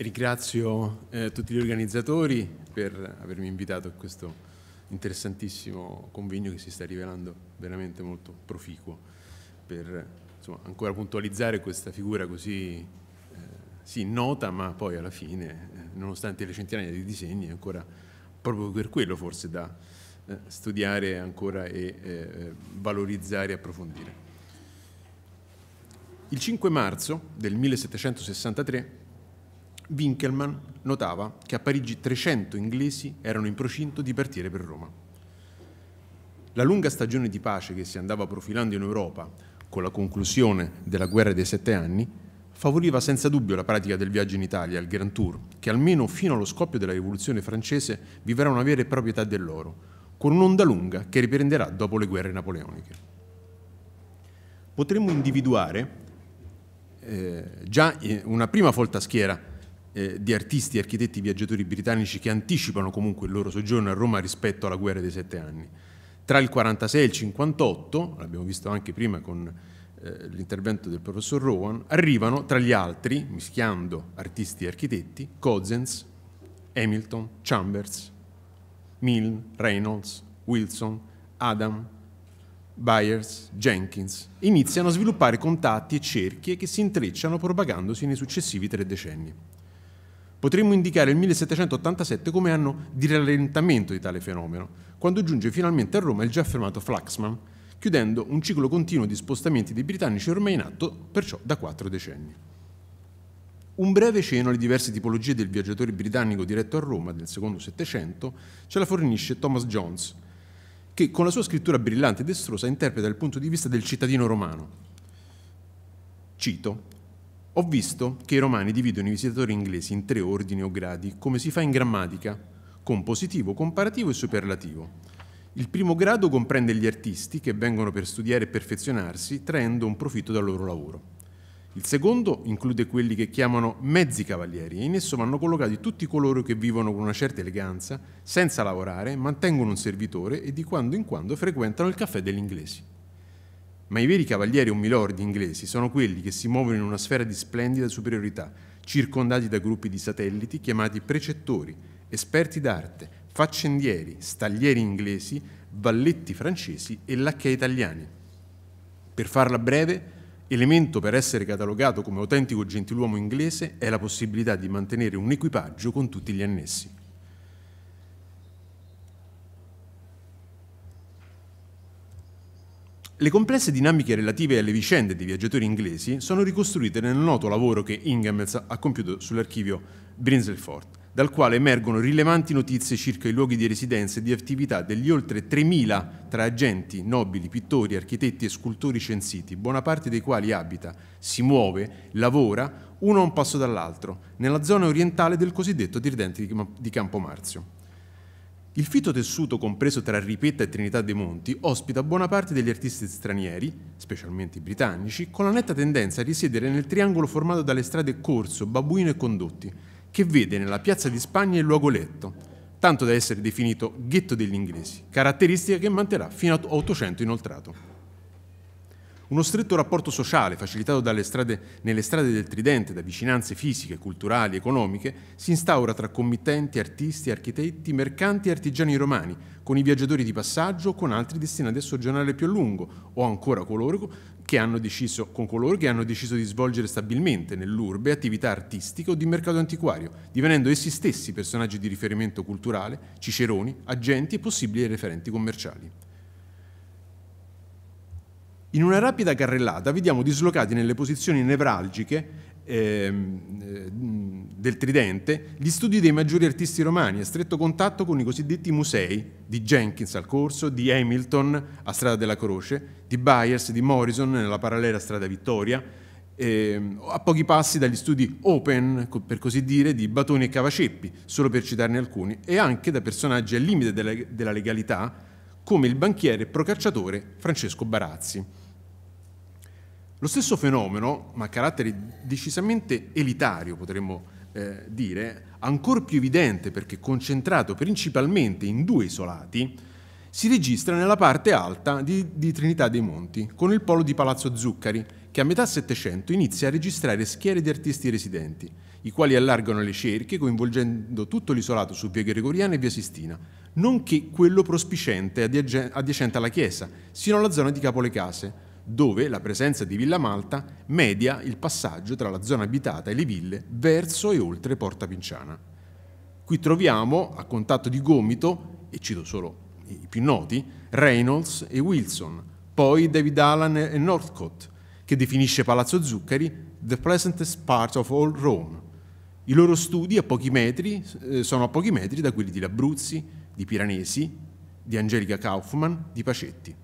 Ringrazio eh, tutti gli organizzatori per avermi invitato a questo interessantissimo convegno che si sta rivelando veramente molto proficuo per insomma, ancora puntualizzare questa figura così eh, sì, nota ma poi alla fine, eh, nonostante le centinaia di disegni, è ancora proprio per quello forse da eh, studiare ancora e eh, eh, valorizzare e approfondire. Il 5 marzo del 1763 Winkelmann notava che a Parigi 300 inglesi erano in procinto di partire per Roma. La lunga stagione di pace che si andava profilando in Europa con la conclusione della guerra dei sette anni favoriva senza dubbio la pratica del viaggio in Italia, il Grand Tour, che almeno fino allo scoppio della Rivoluzione francese vivrà una vera e propria età dell'oro, con un'onda lunga che riprenderà dopo le guerre napoleoniche. Potremmo individuare eh, già eh, una prima folta schiera eh, di artisti e architetti viaggiatori britannici che anticipano comunque il loro soggiorno a Roma rispetto alla guerra dei sette anni. Tra il 1946 e il 1958, l'abbiamo visto anche prima con eh, l'intervento del professor Rowan, arrivano tra gli altri, mischiando artisti e architetti, Cozens, Hamilton, Chambers, Milne, Reynolds, Wilson, Adam, Byers, Jenkins, iniziano a sviluppare contatti e cerchie che si intrecciano propagandosi nei successivi tre decenni. Potremmo indicare il 1787 come anno di rallentamento di tale fenomeno, quando giunge finalmente a Roma il già affermato Flaxman, chiudendo un ciclo continuo di spostamenti dei britannici ormai in atto perciò da quattro decenni. Un breve cenno alle diverse tipologie del viaggiatore britannico diretto a Roma del secondo Settecento ce la fornisce Thomas Jones, che con la sua scrittura brillante e destrosa interpreta il punto di vista del cittadino romano. Cito, ho visto che i romani dividono i visitatori inglesi in tre ordini o gradi, come si fa in grammatica, con positivo, comparativo e superlativo. Il primo grado comprende gli artisti che vengono per studiare e perfezionarsi, traendo un profitto dal loro lavoro. Il secondo include quelli che chiamano mezzi cavalieri e in esso vanno collocati tutti coloro che vivono con una certa eleganza, senza lavorare, mantengono un servitore e di quando in quando frequentano il caffè degli inglesi ma i veri cavalieri o milordi inglesi sono quelli che si muovono in una sfera di splendida superiorità, circondati da gruppi di satelliti chiamati precettori, esperti d'arte, faccendieri, staglieri inglesi, valletti francesi e lacchei italiani. Per farla breve, elemento per essere catalogato come autentico gentiluomo inglese è la possibilità di mantenere un equipaggio con tutti gli annessi. Le complesse dinamiche relative alle vicende dei viaggiatori inglesi sono ricostruite nel noto lavoro che Ingemets ha compiuto sull'archivio Brinselfort, dal quale emergono rilevanti notizie circa i luoghi di residenza e di attività degli oltre 3.000 tra agenti, nobili, pittori, architetti e scultori censiti, buona parte dei quali abita, si muove, lavora, uno a un passo dall'altro, nella zona orientale del cosiddetto Tridente di Campomarzio. Il fitto tessuto compreso tra Ripetta e Trinità dei Monti ospita buona parte degli artisti stranieri, specialmente i britannici, con la netta tendenza a risiedere nel triangolo formato dalle strade Corso, Babuino e Condotti, che vede nella Piazza di Spagna il luogo letto, tanto da essere definito ghetto degli inglesi, caratteristica che manterrà fino a 800 inoltrato. Uno stretto rapporto sociale, facilitato strade, nelle strade del Tridente da vicinanze fisiche, culturali, economiche, si instaura tra committenti, artisti, architetti, mercanti e artigiani romani, con i viaggiatori di passaggio o con altri destinati a soggiornare più a lungo, o ancora coloro che hanno deciso, con coloro che hanno deciso di svolgere stabilmente nell'urbe attività artistiche o di mercato antiquario, divenendo essi stessi personaggi di riferimento culturale, ciceroni, agenti e possibili referenti commerciali. In una rapida carrellata vediamo dislocati nelle posizioni nevralgiche ehm, eh, del Tridente gli studi dei maggiori artisti romani a stretto contatto con i cosiddetti musei di Jenkins al Corso, di Hamilton a Strada della Croce, di Byers, di Morrison nella parallela Strada Vittoria, ehm, a pochi passi dagli studi open, per così dire, di Batoni e Cavaceppi, solo per citarne alcuni, e anche da personaggi al limite della legalità come il banchiere e procacciatore Francesco Barazzi. Lo stesso fenomeno, ma a carattere decisamente elitario potremmo eh, dire, ancor più evidente perché concentrato principalmente in due isolati, si registra nella parte alta di, di Trinità dei Monti, con il polo di Palazzo Zuccari, che a metà Settecento inizia a registrare schiere di artisti residenti, i quali allargano le cerchie coinvolgendo tutto l'isolato su via Gregoriana e via Sistina, nonché quello prospicente adiacente alla chiesa, sino alla zona di Capo le Case, dove la presenza di Villa Malta media il passaggio tra la zona abitata e le ville verso e oltre Porta Pinciana. Qui troviamo, a contatto di gomito, e cito solo i più noti, Reynolds e Wilson, poi David Allan e Northcott, che definisce Palazzo Zuccari the pleasantest part of all Rome. I loro studi a metri, eh, sono a pochi metri da quelli di Labruzzi, di Piranesi, di Angelica Kaufmann, di Pacetti.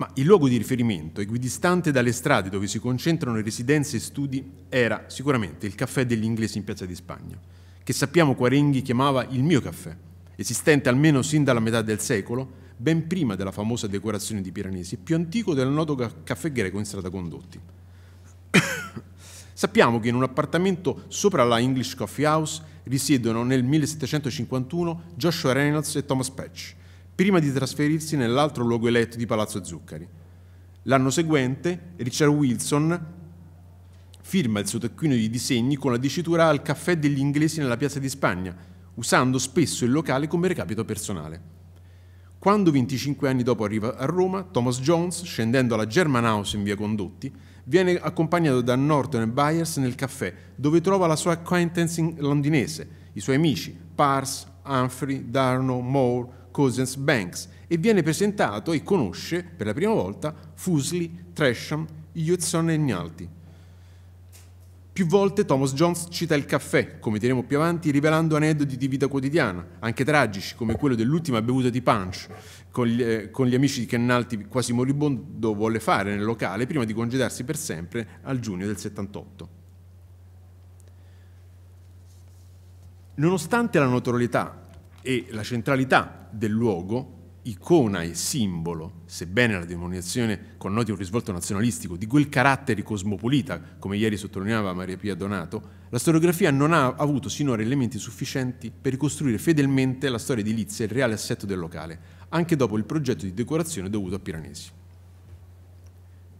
Ma il luogo di riferimento, equidistante dalle strade dove si concentrano residenze e studi, era sicuramente il caffè degli inglesi in Piazza di Spagna, che sappiamo Quarenghi chiamava il mio caffè, esistente almeno sin dalla metà del secolo, ben prima della famosa decorazione di Piranesi, più antico del noto caffè greco in strada condotti. Sappiamo che in un appartamento sopra la English Coffee House risiedono nel 1751 Joshua Reynolds e Thomas Patch, prima di trasferirsi nell'altro luogo eletto di Palazzo Zuccari. L'anno seguente Richard Wilson firma il suo taccuino di disegni con la dicitura al caffè degli inglesi nella piazza di Spagna, usando spesso il locale come recapito personale. Quando 25 anni dopo arriva a Roma, Thomas Jones, scendendo alla German House in via Condotti, viene accompagnato da Norton e Byers nel caffè, dove trova la sua acquaintance in londinese, i suoi amici, Pars, Humphrey, Darno, Moore, Cousins Banks e viene presentato e conosce per la prima volta Fuseli, Tresham, Hudson e Gnalti. Più volte Thomas Jones cita il caffè, come diremo più avanti, rivelando aneddoti di vita quotidiana, anche tragici, come quello dell'ultima bevuta di punch con gli, eh, con gli amici che Nalti quasi moribondo volle fare nel locale prima di congedarsi per sempre al giugno del 78. Nonostante la notorietà e la centralità del luogo, icona e simbolo, sebbene la denominazione connoti un risvolto nazionalistico, di quel carattere cosmopolita, come ieri sottolineava Maria Pia Donato, la storiografia non ha avuto sinora elementi sufficienti per ricostruire fedelmente la storia edilizia e il reale assetto del locale, anche dopo il progetto di decorazione dovuto a Piranesi.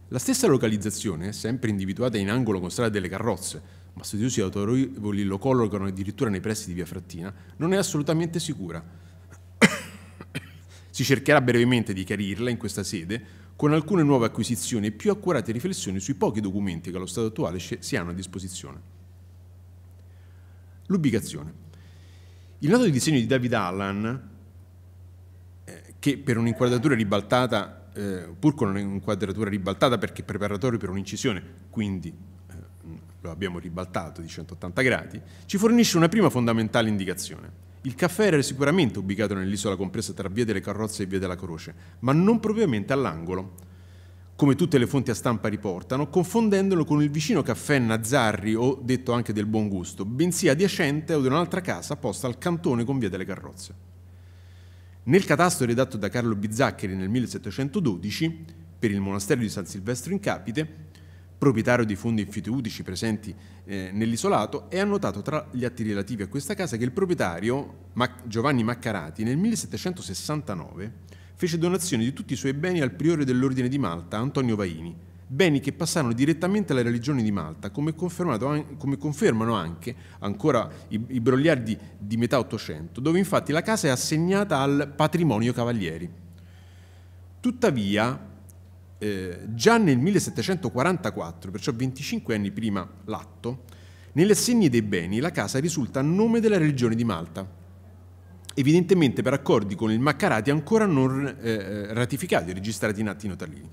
La stessa localizzazione, sempre individuata in angolo con strada delle carrozze, ma studiosi autorevoli lo collocano addirittura nei pressi di Via Frattina, non è assolutamente sicura. si cercherà brevemente di chiarirla in questa sede con alcune nuove acquisizioni e più accurate riflessioni sui pochi documenti che allo stato attuale si hanno a disposizione. L'ubicazione. Il lato di disegno di David Allan, eh, che per un'inquadratura ribaltata, eh, pur con un'inquadratura ribaltata perché preparatorio per un'incisione, quindi lo abbiamo ribaltato di 180 gradi, ci fornisce una prima fondamentale indicazione. Il caffè era sicuramente ubicato nell'isola compresa tra Via delle Carrozze e Via della Croce, ma non propriamente all'angolo, come tutte le fonti a stampa riportano, confondendolo con il vicino caffè Nazzarri o detto anche del buon gusto, bensì adiacente o di un'altra casa posta al cantone con Via delle Carrozze. Nel catasto redatto da Carlo Bizzaccheri nel 1712, per il monastero di San Silvestro in Capite, proprietario dei fondi fiduciari presenti eh, nell'isolato, e ha notato tra gli atti relativi a questa casa che il proprietario, Mac Giovanni Maccarati, nel 1769 fece donazione di tutti i suoi beni al priore dell'Ordine di Malta, Antonio Vaini, beni che passarono direttamente alla religione di Malta, come, come confermano anche ancora i, i brogliardi di metà Ottocento, dove infatti la casa è assegnata al patrimonio cavalieri. Tuttavia, eh, già nel 1744, perciò 25 anni prima l'atto, nelle assegni dei beni la casa risulta a nome della religione di Malta, evidentemente per accordi con il Maccarati ancora non eh, eh ratificati e registrati in atti notarili.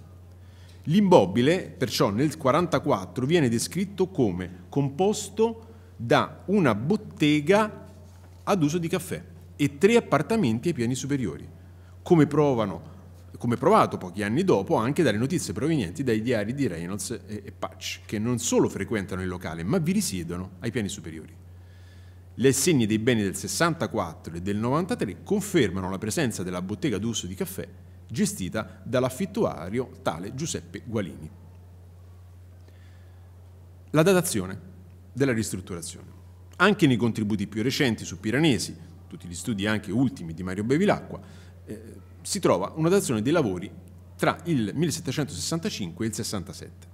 L'immobile, perciò, nel 1944 viene descritto come composto da una bottega ad uso di caffè e tre appartamenti ai piani superiori, come provano come provato pochi anni dopo anche dalle notizie provenienti dai diari di Reynolds e Patch, che non solo frequentano il locale, ma vi risiedono ai piani superiori. Le assegne dei beni del 64 e del 93 confermano la presenza della bottega d'uso di caffè gestita dall'affittuario tale Giuseppe Gualini. La datazione della ristrutturazione. Anche nei contributi più recenti su Piranesi, tutti gli studi anche ultimi di Mario Bevilacqua, eh, si trova una datazione dei lavori tra il 1765 e il 67.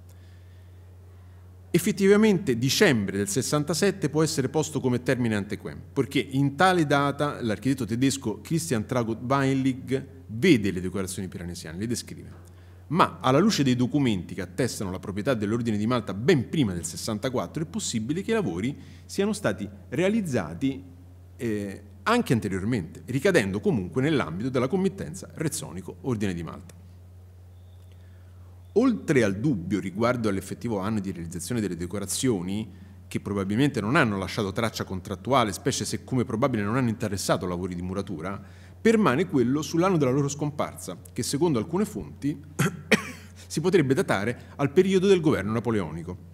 Effettivamente dicembre del 67 può essere posto come termine antequem, perché in tale data l'architetto tedesco Christian Tragut Beinlig vede le decorazioni piranesiane, le descrive. Ma alla luce dei documenti che attestano la proprietà dell'Ordine di Malta ben prima del 64 è possibile che i lavori siano stati realizzati eh, anche anteriormente, ricadendo comunque nell'ambito della committenza Rezzonico-Ordine di Malta. Oltre al dubbio riguardo all'effettivo anno di realizzazione delle decorazioni, che probabilmente non hanno lasciato traccia contrattuale, specie se come probabile non hanno interessato lavori di muratura, permane quello sull'anno della loro scomparsa, che secondo alcune fonti si potrebbe datare al periodo del governo napoleonico.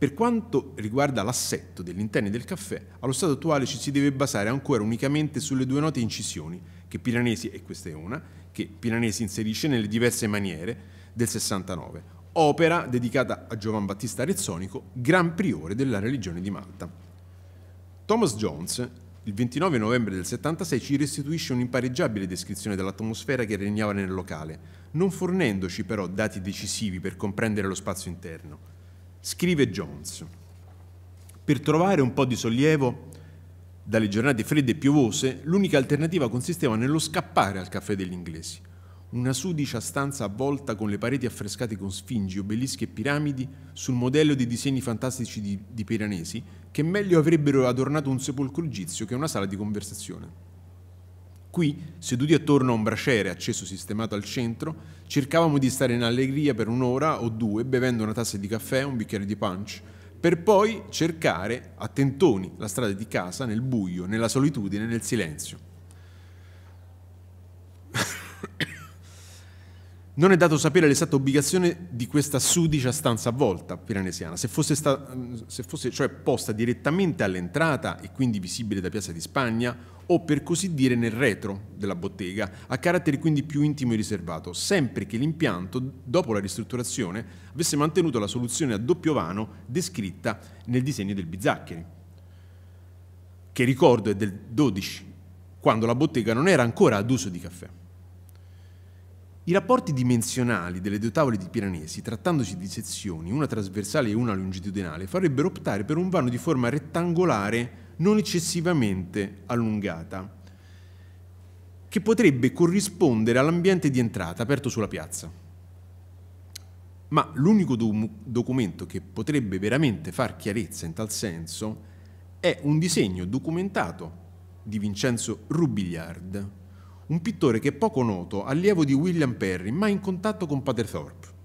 Per quanto riguarda l'assetto degli interni del caffè, allo stato attuale ci si deve basare ancora unicamente sulle due note incisioni, che Piranesi, e questa è una, che Piranesi inserisce nelle diverse maniere del 69, opera dedicata a Giovan Battista Rezzonico, gran priore della religione di Malta. Thomas Jones, il 29 novembre del 76, ci restituisce un'impareggiabile descrizione dell'atmosfera che regnava nel locale, non fornendoci però dati decisivi per comprendere lo spazio interno. Scrive Jones, per trovare un po' di sollievo dalle giornate fredde e piovose, l'unica alternativa consisteva nello scappare al caffè degli inglesi, una sudicia stanza avvolta con le pareti affrescate con sfingi, obelischi e piramidi sul modello dei disegni fantastici di, di Piranesi, che meglio avrebbero adornato un sepolcro egizio che una sala di conversazione. Qui, seduti attorno a un braciere acceso sistemato al centro, cercavamo di stare in allegria per un'ora o due bevendo una tazza di caffè e un bicchiere di punch, per poi cercare a tentoni la strada di casa nel buio, nella solitudine, nel silenzio. Non è dato sapere l'esatta ubicazione di questa sudicia stanza avvolta piranesiana, se fosse, sta, se fosse cioè posta direttamente all'entrata e quindi visibile da Piazza di Spagna, o per così dire nel retro della bottega, a carattere quindi più intimo e riservato, sempre che l'impianto, dopo la ristrutturazione, avesse mantenuto la soluzione a doppio vano descritta nel disegno del Bizzaccheri, che ricordo è del 12, quando la bottega non era ancora ad uso di caffè. I rapporti dimensionali delle due tavole di Piranesi, trattandosi di sezioni, una trasversale e una longitudinale, farebbero optare per un vano di forma rettangolare non eccessivamente allungata, che potrebbe corrispondere all'ambiente di entrata aperto sulla piazza. Ma l'unico do- documento che potrebbe veramente far chiarezza in tal senso è un disegno documentato di Vincenzo Rubigliard, un pittore che è poco noto, allievo di William Perry, ma in contatto con Thorpe.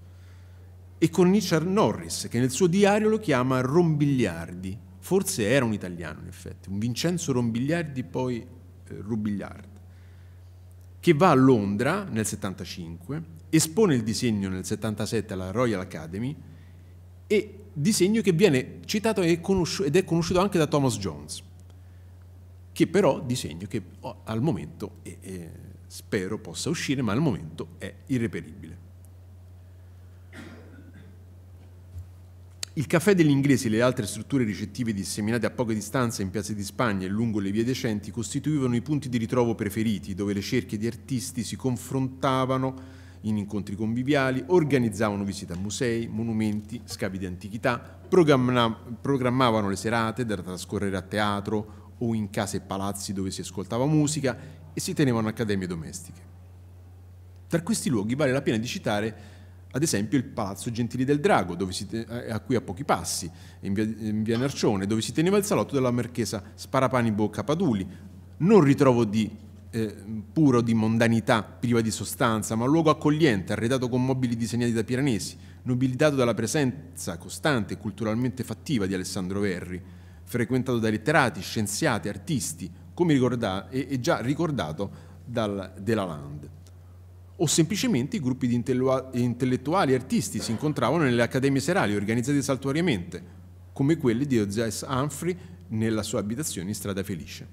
e con Richard Norris, che nel suo diario lo chiama Rombigliardi. Forse era un italiano, in effetti, un Vincenzo Rombigliardi, poi eh, Rubigliardi, che va a Londra nel 75, espone il disegno nel 77 alla Royal Academy e disegno che viene citato ed è conosciuto anche da Thomas Jones che però disegno che oh, al momento è, è, spero possa uscire, ma al momento è irreperibile. Il caffè degli inglesi e le altre strutture ricettive disseminate a poche distanze in piazze di Spagna e lungo le vie decenti costituivano i punti di ritrovo preferiti, dove le cerchie di artisti si confrontavano in incontri conviviali, organizzavano visite a musei, monumenti, scavi di antichità, programma programmavano le serate da trascorrere a teatro o in case e palazzi dove si ascoltava musica e si tenevano accademie domestiche. Tra questi luoghi vale la pena di citare ad esempio il Palazzo Gentili del Drago, te- eh, a cui a pochi passi, in via, in via Nercione, dove si teneva il salotto della marchesa Sparapanibo Capaduli. Non ritrovo di eh, puro di mondanità priva di sostanza, ma luogo accogliente, arredato con mobili disegnati da piranesi, nobilitato dalla presenza costante e culturalmente fattiva di Alessandro Verri, frequentato da letterati, scienziati, artisti, come ricorda- e, già ricordato dal De Land. O semplicemente i gruppi di intellua- intellettuali e artisti si incontravano nelle accademie serali organizzate saltuariamente, come quelle di Ozias Humphrey nella sua abitazione in Strada Felice.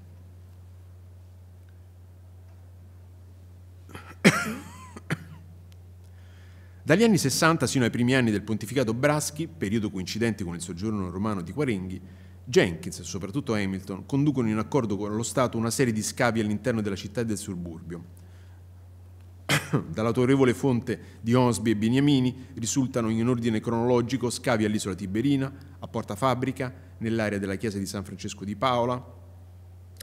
Dagli anni 60 sino ai primi anni del pontificato Braschi, periodo coincidente con il soggiorno romano di Quarenghi, Jenkins e soprattutto Hamilton conducono in accordo con lo Stato una serie di scavi all'interno della città e del suburbio. Dall'autorevole fonte di Osby e Beniamini risultano in ordine cronologico scavi all'isola Tiberina, a Porta Fabbrica, nell'area della chiesa di San Francesco di Paola,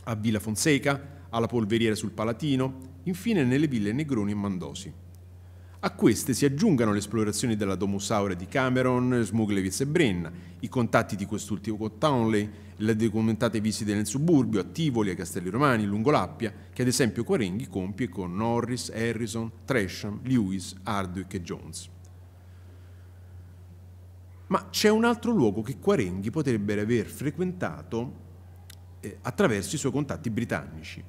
a Villa Fonseca, alla polveriera sul Palatino, infine nelle ville Negroni e Mandosi. A queste si aggiungano le esplorazioni della Domusaura di Cameron, Smuglevitz e Brenna, i contatti di quest'ultimo con Townley, le documentate visite nel suburbio, a Tivoli, a Castelli Romani, lungo l'Appia, che ad esempio Quarenghi compie con Norris, Harrison, Tresham, Lewis, Hardwick e Jones. Ma c'è un altro luogo che Quarenghi potrebbe aver frequentato eh, attraverso i suoi contatti britannici,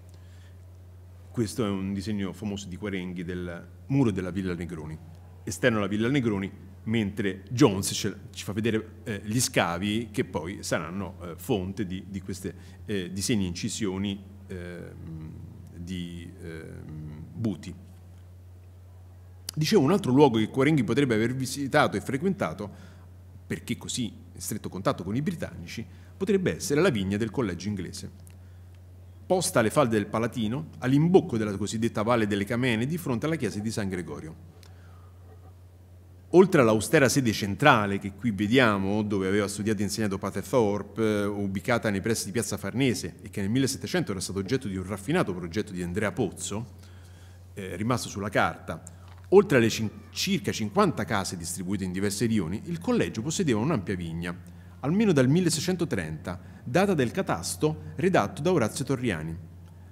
questo è un disegno famoso di Quarenghi del muro della Villa Negroni, esterno alla Villa Negroni, mentre Jones ci fa vedere eh, gli scavi che poi saranno eh, fonte di, di queste eh, disegni incisioni ehm, di ehm, Buti. Dicevo, un altro luogo che Quarenghi potrebbe aver visitato e frequentato, perché così in stretto contatto con i britannici, potrebbe essere la vigna del collegio inglese posta alle falde del Palatino, all'imbocco della cosiddetta Valle delle Camene, di fronte alla chiesa di San Gregorio. Oltre all'austera sede centrale che qui vediamo, dove aveva studiato e insegnato Pate Thorpe, eh, ubicata nei pressi di Piazza Farnese e che nel 1700 era stato oggetto di un raffinato progetto di Andrea Pozzo, eh, rimasto sulla carta, oltre alle circa 50 case distribuite in diverse rioni, il collegio possedeva un'ampia vigna almeno dal 1630, data del catasto redatto da Orazio Torriani.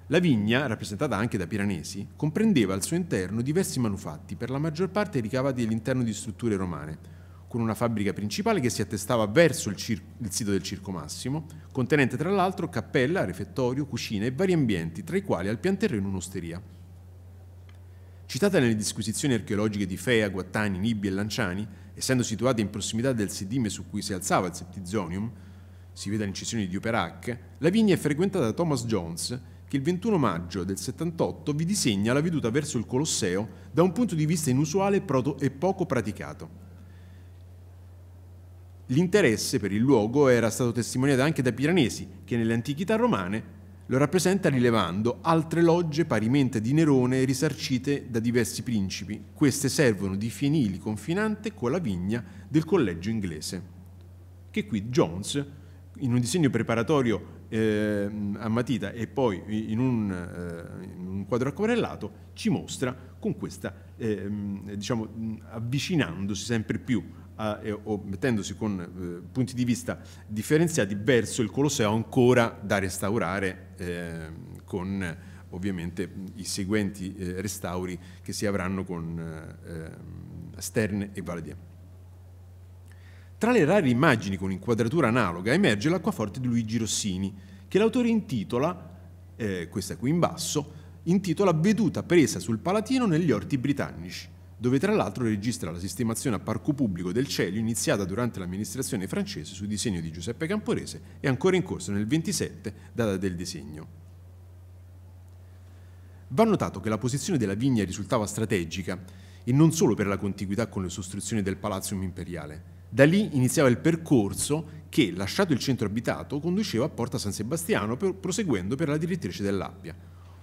La vigna, rappresentata anche da Piranesi, comprendeva al suo interno diversi manufatti, per la maggior parte ricavati all'interno di strutture romane, con una fabbrica principale che si attestava verso il, cir- il, sito del Circo Massimo, contenente tra l'altro cappella, refettorio, cucina e vari ambienti, tra i quali al pian terreno un'osteria. Citata nelle disquisizioni archeologiche di Fea, Guattani, Nibbi e Lanciani, Essendo situata in prossimità del sedime su cui si alzava il Septizonium, si vede l'incisione di Operac, la vigna è frequentata da Thomas Jones, che il 21 maggio del 78 vi disegna la veduta verso il Colosseo da un punto di vista inusuale e poco praticato. L'interesse per il luogo era stato testimoniato anche da Piranesi, che nelle antichità romane lo rappresenta rilevando altre logge parimente di Nerone risarcite da diversi principi. Queste servono di fienili confinante con la vigna del collegio inglese. Che qui Jones, in un disegno preparatorio eh, a matita e poi in un, eh, in un, quadro acquarellato, ci mostra con questa, eh, diciamo, avvicinandosi sempre più a, o mettendosi con eh, punti di vista differenziati verso il Colosseo ancora da restaurare ehm, con ovviamente i seguenti eh, restauri che si avranno con eh, ehm, Sterne e Valadier. Tra le rare immagini con inquadratura analoga emerge l'acquaforte di Luigi Rossini, che l'autore intitola, eh, questa qui in basso, intitola Veduta presa sul Palatino negli orti britannici dove tra l'altro registra la sistemazione a parco pubblico del Celio iniziata durante l'amministrazione francese su disegno di Giuseppe Camporese e ancora in corso nel 27, data del disegno. Va notato che la posizione della vigna risultava strategica, e non solo per la contiguità con le sostruzioni del Palazium imperiale. Da lì iniziava il percorso che, lasciato il centro abitato, conduceva a Porta San Sebastiano proseguendo per la direttrice dell'Appia,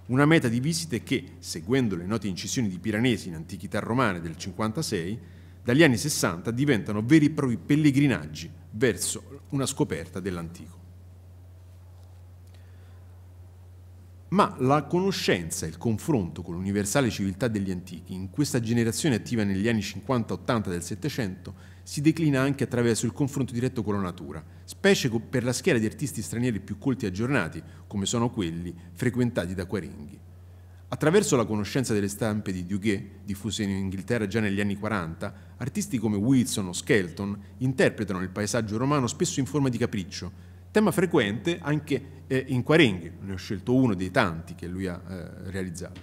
una meta di visite che, seguendo le note incisioni di Piranesi in antichità romane del 56, dagli anni 60 diventano veri e propri pellegrinaggi verso una scoperta dell'antico. Ma la conoscenza e il confronto con l'universale civiltà degli antichi in questa generazione attiva negli anni 50-80 del Settecento si declina anche attraverso il confronto diretto con la natura, specie per la schiera di artisti stranieri più colti e aggiornati, come sono quelli frequentati da Quaringhi. Attraverso la conoscenza delle stampe di Duguay, diffuse in Inghilterra già negli anni 40, artisti come Wilson o Skelton interpretano il paesaggio romano spesso in forma di capriccio, tema frequente anche eh, in Quaringhi, ne ho scelto uno dei tanti che lui ha eh, realizzato,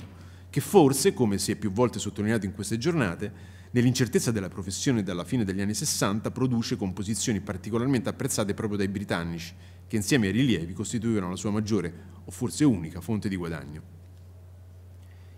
che forse, come si è più volte sottolineato in queste giornate, Nell'incertezza della professione dalla fine degli anni 60 produce composizioni particolarmente apprezzate proprio dai britannici, che insieme ai rilievi costituivano la sua maggiore, o forse unica, fonte di guadagno.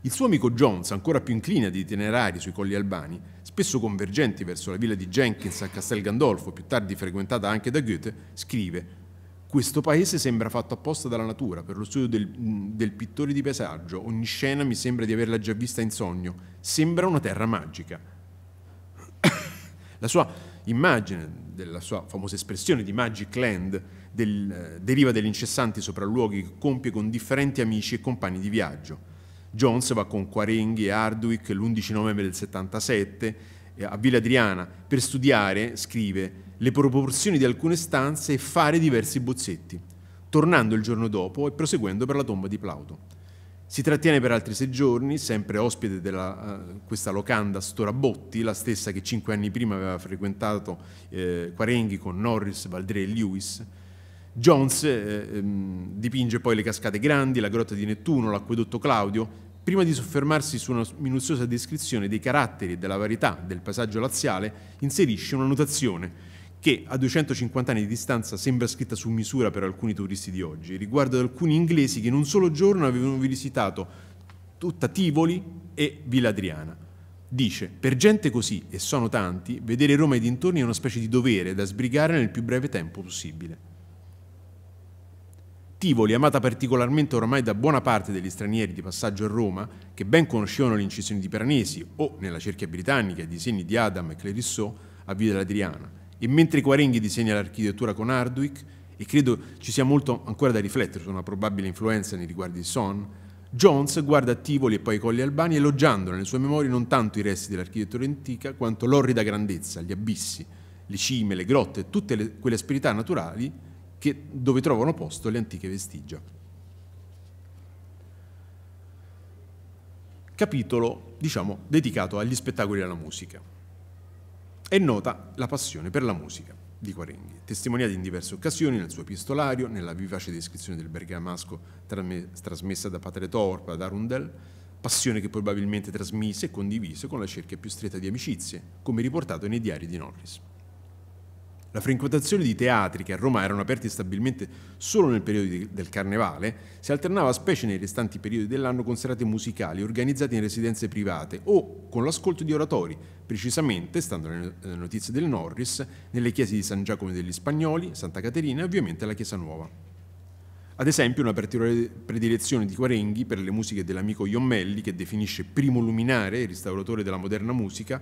Il suo amico Jones, ancora più incline ad itinerari sui colli albani, spesso convergenti verso la villa di Jenkins a Castel Gandolfo, più tardi frequentata anche da Goethe, scrive questo paese sembra fatto apposta dalla natura, per lo studio del, del, pittore di paesaggio, ogni scena mi sembra di averla già vista in sogno, sembra una terra magica. La sua immagine, della sua famosa espressione di Magic Land, del, eh, deriva dagli incessanti sopralluoghi che compie con differenti amici e compagni di viaggio. Jones va con Quarenghi e Hardwick l'11 novembre del 77 eh, a Villa Adriana per studiare, scrive, le proporzioni di alcune stanze e fare diversi bozzetti, tornando il giorno dopo e proseguendo per la tomba di Plauto. Si trattiene per altri sei giorni, sempre ospite di uh, eh, questa locanda Storabotti, la stessa che cinque anni prima aveva frequentato eh, Quarenghi con Norris, Valdre e Lewis. Jones eh, ehm, dipinge poi le cascate grandi, la grotta di Nettuno, l'acquedotto Claudio, prima di soffermarsi su una minuziosa descrizione dei caratteri e della varietà del paesaggio laziale, inserisce una notazione che a 250 anni di distanza sembra scritta su misura per alcuni turisti di oggi, riguardo ad alcuni inglesi che in un solo giorno avevano visitato tutta Tivoli e Villa Adriana. Dice, per gente così, e sono tanti, vedere Roma e dintorni è una specie di dovere da sbrigare nel più breve tempo possibile. Tivoli, amata particolarmente ormai da buona parte degli stranieri di passaggio a Roma, che ben conoscevano le incisioni di Peranesi o, nella cerchia britannica, i disegni di Adam e Clerisseau, a Villa Adriana, e mentre Quarenghi disegna l'architettura con Hardwick, e credo ci sia molto ancora da riflettere su una probabile influenza nei riguardi di Son, Jones guarda a Tivoli e poi i Colli Albani elogiando nelle sue memorie non tanto i resti dell'architettura antica quanto l'orrida grandezza, gli abissi, le cime, le grotte, tutte le, quelle asperità naturali che, dove trovano posto le antiche vestigia. Capitolo, diciamo, dedicato agli spettacoli e alla musica. È nota la passione per la musica di Quarenghi, testimoniata in diverse occasioni nel suo epistolario, nella vivace descrizione del bergamasco trasmessa da Padre Torpa ad Arundel, passione che probabilmente trasmise e condivise con la cerchia più stretta di amicizie, come riportato nei diari di Norris. La frequentazione di teatri, che a Roma erano aperti stabilmente solo nel periodo del carnevale, si alternava specie nei restanti periodi dell'anno con serate musicali organizzate in residenze private o con l'ascolto di oratori, precisamente, stando alle notizie del Norris, nelle chiese di San Giacomo degli Spagnoli, Santa Caterina e ovviamente la Chiesa Nuova. Ad esempio una particolare predilezione di Quarenghi per le musiche dell'amico Iommelli, che definisce primo luminare e restauratore della moderna musica,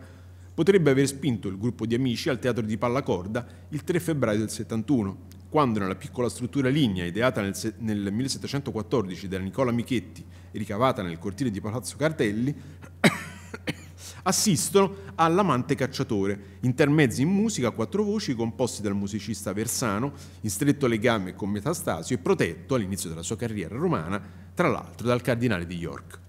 potrebbe aver spinto il gruppo di amici al teatro di Pallacorda il 3 febbraio del 71, quando nella piccola struttura lignea ideata nel, nel 1714 da Nicola Michetti e ricavata nel cortile di Palazzo Cartelli, assistono all'amante cacciatore, intermezzi in musica a quattro voci composti dal musicista Versano, in stretto legame con Metastasio e protetto all'inizio della sua carriera romana, tra l'altro dal cardinale di York.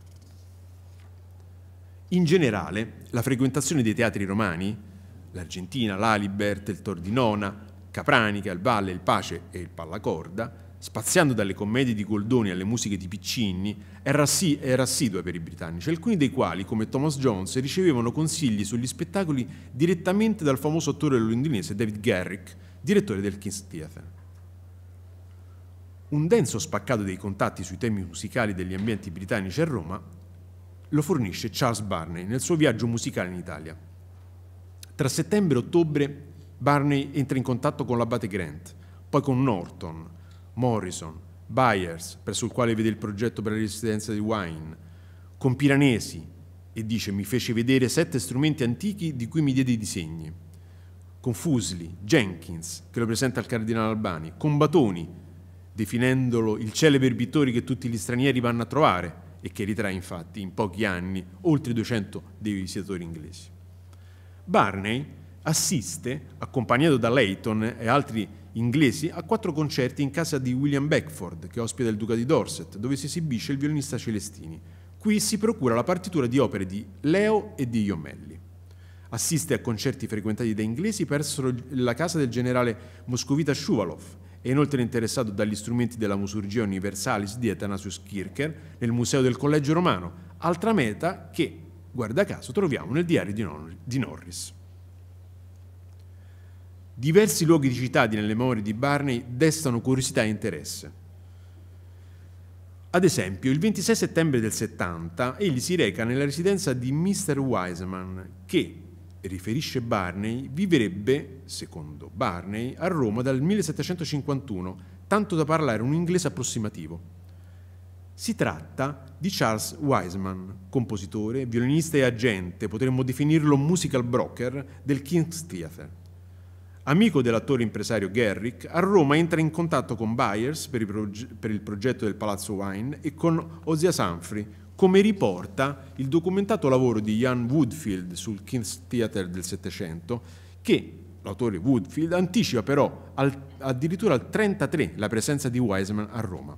In generale, la frequentazione dei teatri romani, l'Argentina, l'Alibert, il Tor di Nona, Capranica, il Valle, il Pace e il Pallacorda, spaziando dalle commedie di Goldoni alle musiche di Piccinni, era, assi- era assidua per i britannici, alcuni dei quali, come Thomas Jones, ricevevano consigli sugli spettacoli direttamente dal famoso attore londinese David Garrick, direttore del King's Theatre. Un denso spaccato dei contatti sui temi musicali degli ambienti britannici a Roma lo fornisce Charles Barney nel suo viaggio musicale in Italia. Tra settembre e ottobre Barney entra in contatto con l'abate Grant, poi con Norton, Morrison, Byers, presso il quale vede il progetto per la residenza di Wine, con Piranesi e dice mi fece vedere sette strumenti antichi di cui mi diede i disegni, con Fusli, Jenkins, che lo presenta al cardinale Albani, con Batoni, definendolo il celebre pittore che tutti gli stranieri vanno a trovare, e che ritrae infatti in pochi anni oltre 200 dei visitatori inglesi. Barney assiste, accompagnato da Leighton e altri inglesi, a quattro concerti in casa di William Beckford, che ospita il Duca di Dorset, dove si esibisce il violinista Celestini. Qui si procura la partitura di opere di Leo e di Iomelli. Assiste a concerti frequentati da inglesi presso la casa del generale moscovita Shuvalov è inoltre interessato dagli strumenti della musurgia universalis di Athanasius Kircher nel Museo del Collegio Romano, altra meta che, guarda caso, troviamo nel diario di, Nor- di Norris. Diversi luoghi citati nelle memorie di Barney destano curiosità e interesse. Ad esempio, il 26 settembre del 70 egli si reca nella residenza di Mr. Wiseman, che, riferisce Barney, viverebbe, secondo Barney, a Roma dal 1751, tanto da parlare un inglese approssimativo. Si tratta di Charles Wiseman, compositore, violinista e agente, potremmo definirlo musical broker del King's Theatre. Amico dell'attore impresario Garrick, a Roma entra in contatto con Byers per, il, proge per il progetto del Palazzo Wine e con Ozia Sanfri, come riporta il documentato lavoro di Jan Woodfield sul King's Theatre del Settecento, che l'autore Woodfield anticipa però al, addirittura al 1933 la presenza di Wiseman a Roma.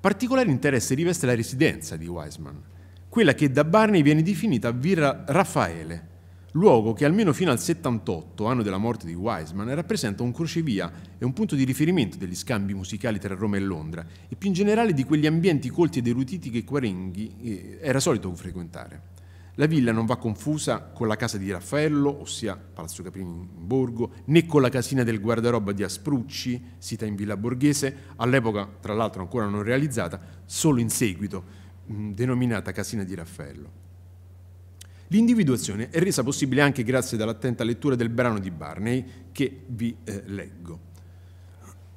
Particolare interesse riveste la residenza di Wiseman, quella che da Barney viene definita Villa Raffaele, luogo che almeno fino al 78, anno della morte di Wiseman, rappresenta un crocevia e un punto di riferimento degli scambi musicali tra Roma e Londra e più in generale di quegli ambienti colti ed eruditi che Quarenghi eh, era solito frequentare. La villa non va confusa con la casa di Raffaello, ossia Palazzo Caprini in Borgo, né con la casina del guardaroba di Asprucci, sita in Villa Borghese, all'epoca tra l'altro ancora non realizzata, solo in seguito, denominata Casina di Raffaello. L'individuazione è resa possibile anche grazie all'attenta lettura del brano di Barney che vi eh, leggo.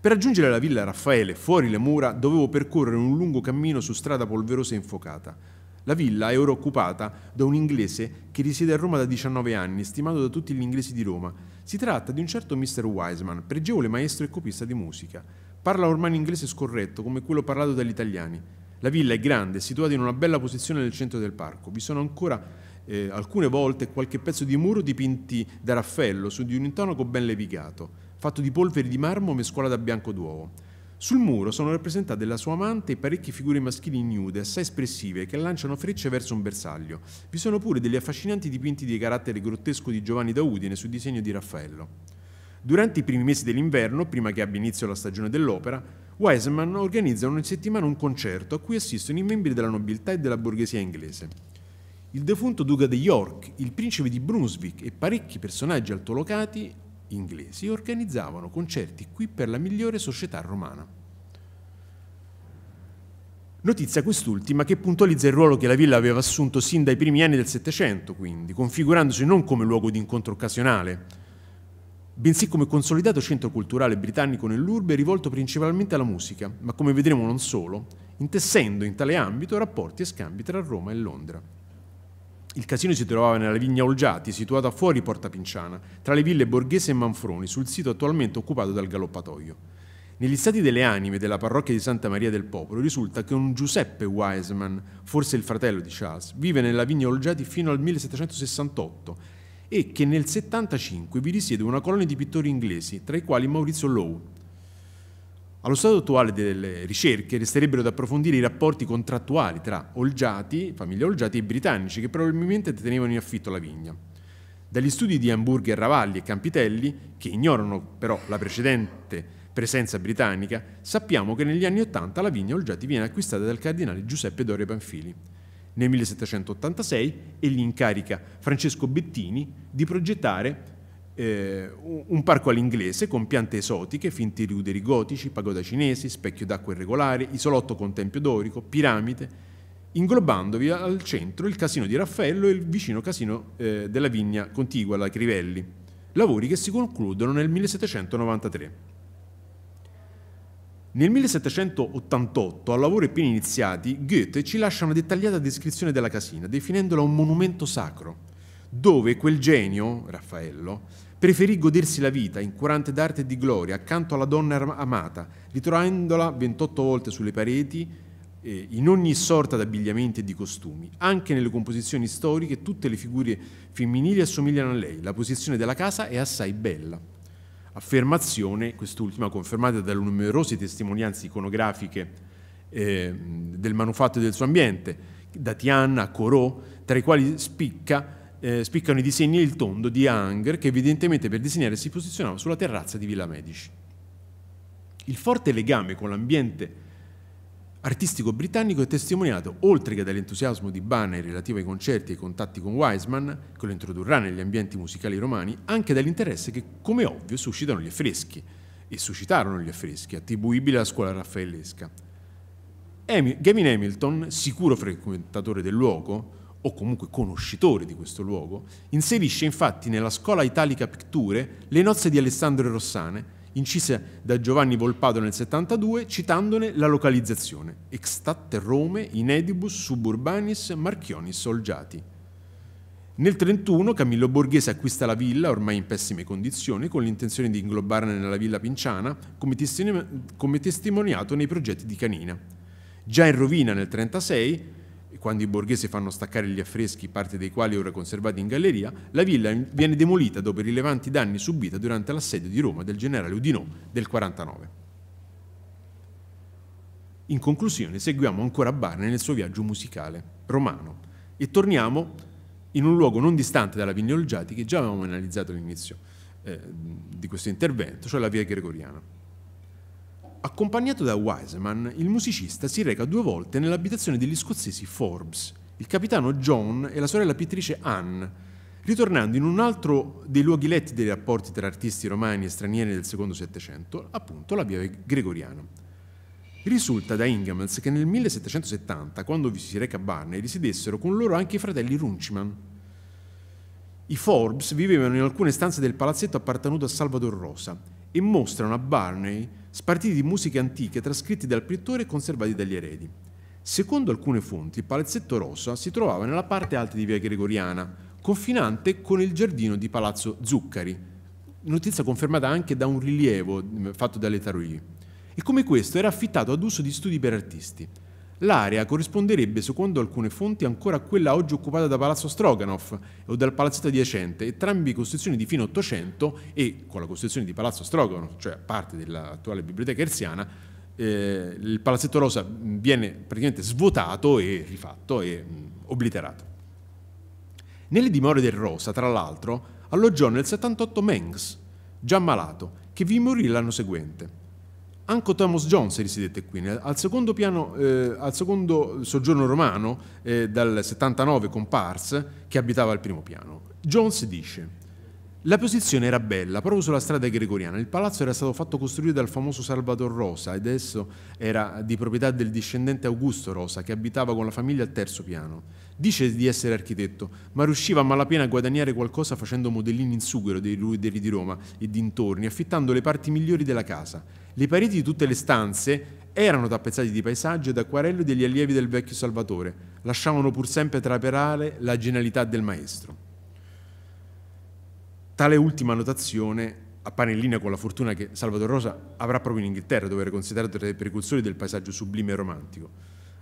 per raggiungere la villa Raffaele fuori le mura dovevo percorrere un lungo cammino su strada polverosa e infocata. La villa è ora occupata da un inglese che risiede a Roma da 19 anni, stimato da tutti gli inglesi di Roma. Si tratta di un certo Mr. Wiseman, pregevole maestro e copista di musica. Parla ormai un inglese scorretto come quello parlato dagli italiani. La villa è grande, situata in una bella posizione nel centro del parco. Vi sono ancora eh, alcune volte qualche pezzo di muro dipinti da Raffaello su di un intonaco ben levigato, fatto di polveri di marmo mescolata a bianco d'uovo. Sul muro sono rappresentate la sua amante e parecchie figure maschili nude, assai espressive, che lanciano frecce verso un bersaglio. Vi sono pure degli affascinanti dipinti di carattere grottesco di Giovanni da Udine su disegno di Raffaello. Durante i primi mesi dell'inverno, prima che abbia inizio la stagione dell'opera, Wiseman organizza ogni settimana un concerto a cui assistono i membri della nobiltà e della borghesia inglese. Il defunto duca di York, il principe di Brunswick e parecchi personaggi altolocati inglesi organizzavano concerti qui per la migliore società romana. Notizia quest'ultima che puntualizza il ruolo che la villa aveva assunto sin dai primi anni del Settecento, quindi, configurandosi non come luogo di incontro occasionale, bensì come consolidato centro culturale britannico nell'urbe rivolto principalmente alla musica, ma come vedremo non solo, intessendo in tale ambito rapporti e scambi tra Roma e Londra. Il casino si trovava nella vigna Olgiati, situata fuori Porta Pinciana, tra le ville Borghese e Manfroni, sul sito attualmente occupato dal galoppatoio. Negli stati delle anime della parrocchia di Santa Maria del Popolo risulta che un Giuseppe Wiseman, forse il fratello di Charles, vive nella vigna Olgiati fino al 1768, e che nel 75 vi risiede una colonia di pittori inglesi, tra i quali Maurizio Lowe. Allo stato attuale delle ricerche resterebbero da approfondire i rapporti contrattuali tra Olgiati, famiglia Olgiati e britannici che probabilmente tenevano in affitto la vigna. Dagli studi di Hamburger, Ravalli e Campitelli, che ignorano però la precedente presenza britannica, sappiamo che negli anni Ottanta la vigna Olgiati viene acquistata dal cardinale Giuseppe Doria Panfili nel 1786 e gli incarica Francesco Bettini di progettare eh, un parco all'inglese con piante esotiche, finti ruderi gotici, pagoda cinesi, specchio d'acqua irregolare, isolotto con tempio dorico, piramide, inglobandovi al centro il casino di Raffaello e il vicino casino eh, della vigna contigua alla Crivelli, lavori che si concludono nel 1793. Nel 1788, a lavori appena iniziati, Goethe ci lascia una dettagliata descrizione della casina, definendola un monumento sacro, dove quel genio, Raffaello, preferì godersi la vita, incurante d'arte e di gloria, accanto alla donna amata, ritrovandola 28 volte sulle pareti, eh, in ogni sorta di abbigliamenti e di costumi. Anche nelle composizioni storiche tutte le figure femminili assomigliano a lei, la posizione della casa è assai bella affermazione, quest'ultima confermata dalle numerose testimonianze iconografiche eh, del manufatto e del suo ambiente, da Tian a Corot, tra i quali spicca, eh, spiccano i disegni e il tondo di Anger che evidentemente per disegnare si posizionava sulla terrazza di Villa Medici. Il forte legame con l'ambiente artistico britannico è testimoniato, oltre che dall'entusiasmo di Banner relativo ai concerti e ai contatti con Wiseman, che lo introdurrà negli ambienti musicali romani, anche dall'interesse che, come ovvio, suscitano gli affreschi, e suscitarono gli affreschi, attribuibili alla scuola raffaellesca. Gavin Hamilton, sicuro frequentatore del luogo, o comunque conoscitore di questo luogo, inserisce infatti nella Scuola Italica Picture le nozze di Alessandro Rossane, incise da Giovanni Volpato nel 72, citandone la localizzazione Extatte Rome in edibus suburbanis Marchionis Olgiati. Nel 31 Camillo Borghese acquista la villa, ormai in pessime condizioni, con l'intenzione di inglobarla nella villa Pinciana, come, testimoniato nei progetti di Canina. Già in rovina nel 36, quando i borghesi fanno staccare gli affreschi, parte dei quali ora conservati in galleria, la villa viene demolita dopo i rilevanti danni subiti durante l'assedio di Roma del generale Udinò del 49. In conclusione, seguiamo ancora Barne nel suo viaggio musicale romano e torniamo in un luogo non distante dalla Vigna che già avevamo analizzato all'inizio eh, di questo intervento, cioè la via Gregoriana. Accompagnato da Wiseman, il musicista si reca due volte nell'abitazione degli scozzesi Forbes, il capitano John e la sorella pittrice Anne, ritornando in un altro dei luoghi letti dei rapporti tra artisti romani e stranieri del secondo Settecento, appunto la via gregoriana. Risulta da Ingamels che nel 1770, quando vi si reca Barney, risiedessero con loro anche i fratelli Runciman. I Forbes vivevano in alcune stanze del palazzetto appartenuto a Salvador Rosa e mostrano a Barney spartiti di musiche antiche trascritti dal pittore e conservati dagli eredi. Secondo alcune fonti, il Palazzetto Rosa si trovava nella parte alta di via Gregoriana, confinante con il giardino di Palazzo Zuccari, notizia confermata anche da un rilievo mm, fatto dalle Tarulli. E come questo era affittato ad uso di studi per artisti. L'area corrisponderebbe, secondo alcune fonti, ancora a quella oggi occupata da Palazzo Stroganov o dal palazzetto adiacente, entrambi costruzioni di fine Ottocento e, con la costruzione di Palazzo Stroganov, cioè parte dell'attuale biblioteca erziana, eh, il palazzetto rosa viene praticamente svuotato e rifatto e mh, mm, obliterato. Nelle dimore del Rosa, tra l'altro, alloggiò nel 78 Mengs, già malato, che vi morì l'anno seguente. Anche Thomas Jones risiedette qui. Al secondo, piano, eh, al secondo soggiorno romano, eh, dal 79 con Pars, che abitava al primo piano. Jones dice: la posizione era bella, proprio sulla strada gregoriana. Il palazzo era stato fatto costruire dal famoso Salvador Rosa ed esso era di proprietà del discendente Augusto Rosa, che abitava con la famiglia al terzo piano. Dice di essere architetto, ma riusciva a malapena a guadagnare qualcosa facendo modellini in sughero dei ruderi di Roma e dintorni, affittando le parti migliori della casa. Le pareti di tutte le stanze erano tappezzate di paesaggi ed acquarelli degli allievi del vecchio Salvatore, lasciavano pur sempre traperare la genialità del maestro. Tale ultima annotazione appare in linea con la fortuna che Salvador Rosa avrà proprio in Inghilterra, dove era considerato tra i precursori del paesaggio sublime e romantico.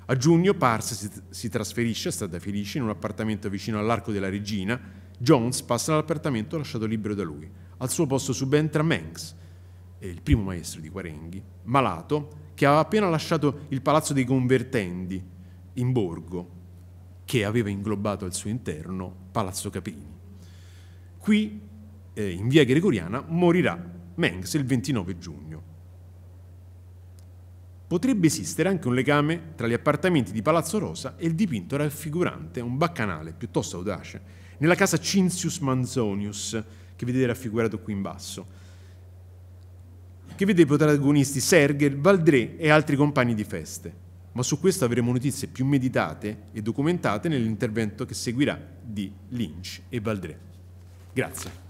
A giugno Pars si, si trasferisce a Strada Felice in un appartamento vicino all'Arco della Regina. Jones passa all'appartamento lasciato libero da lui. Al suo posto subentra Mengs, eh, il primo maestro di Quarenghi, malato, che aveva appena lasciato il palazzo dei convertendi in Borgo, che aveva inglobato al suo interno Palazzo Capini. Qui eh, in via gregoriana, morirà Mengs il 29 giugno. Potrebbe esistere anche un legame tra gli appartamenti di Palazzo Rosa e il dipinto raffigurante un baccanale piuttosto audace nella casa Cinzius Manzonius, che vedete raffigurato qui in basso, che vede i protagonisti Serger, Valdré e altri compagni di feste. Ma su questo avremo notizie più meditate e documentate nell'intervento che seguirà di Lynch e Valdré. Grazie.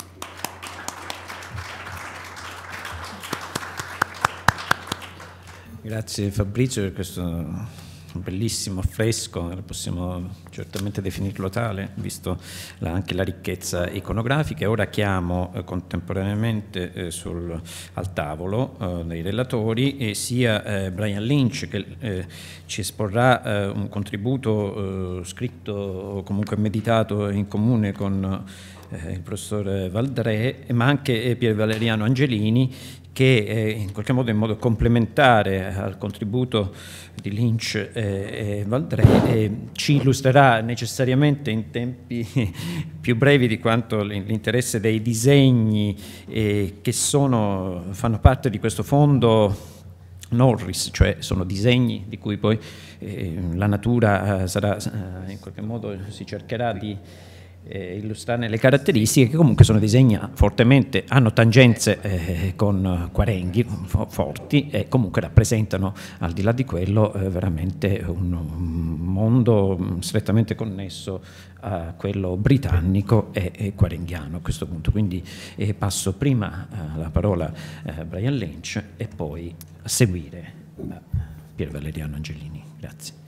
Grazie Fabrizio per questo bellissimo affresco, eh, possiamo certamente definirlo tale, visto la, anche la ricchezza iconografica. Ora chiamo eh, contemporaneamente eh, sul, al tavolo eh, dei relatori sia eh, Brian Lynch che eh, ci esporrà un contributo scritto o comunque meditato in comune con il professor Valdré, ma anche Pier Valeriano Angelini che eh, in qualche modo in modo complementare al contributo di Lynch eh, e Valdrè eh, ci illustrerà necessariamente in tempi più brevi di quanto l'interesse dei disegni che sono, fanno parte di questo fondo Norris, cioè sono disegni di cui poi la natura sarà in qualche modo si cercherà di eh, illustrarne le caratteristiche che comunque sono disegnate fortemente, hanno tangenze eh, con quarenghi forti e comunque rappresentano al di là di quello eh, veramente un mondo mm, strettamente connesso a quello britannico e, e quarenghiano a questo punto. Quindi eh, passo prima eh, la parola a eh, Brian Lynch e poi a seguire a Pier Valeriano Angelini. Grazie.